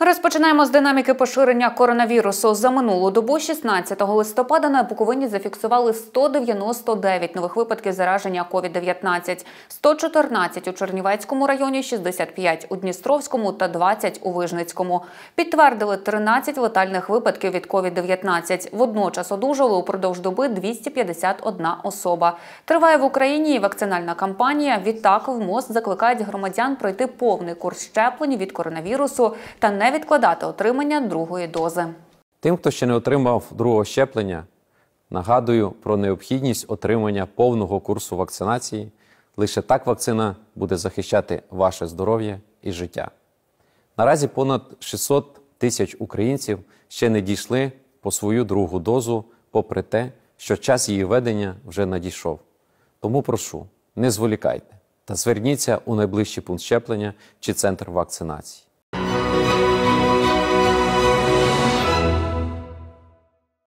Розпочинаємо з динаміки поширення коронавірусу. За минулу добу, 16 листопада, на Буковині зафіксували 199 нових випадків зараження COVID-19, 114 у Чернівецькому районі, 65 у Дністровському та 20 у Вижницькому. Підтвердили 13 летальних випадків від COVID-19. Водночас одужали упродовж доби 251 особа. Триває в Україні вакцинальна кампанія. Відтак в МОЗ закликають громадян пройти повний курс щеплень від коронавірусу та не відкладати отримання другої дози. Тим, хто ще не отримав другого щеплення, нагадую про необхідність отримання повного курсу вакцинації. Лише так вакцина буде захищати ваше здоров'я і життя. Наразі понад 600 тисяч українців ще не дійшли по свою другу дозу, попри те, що час її ведення вже надійшов. Тому прошу, не зволікайте та зверніться у найближчий пункт щеплення чи центр вакцинації.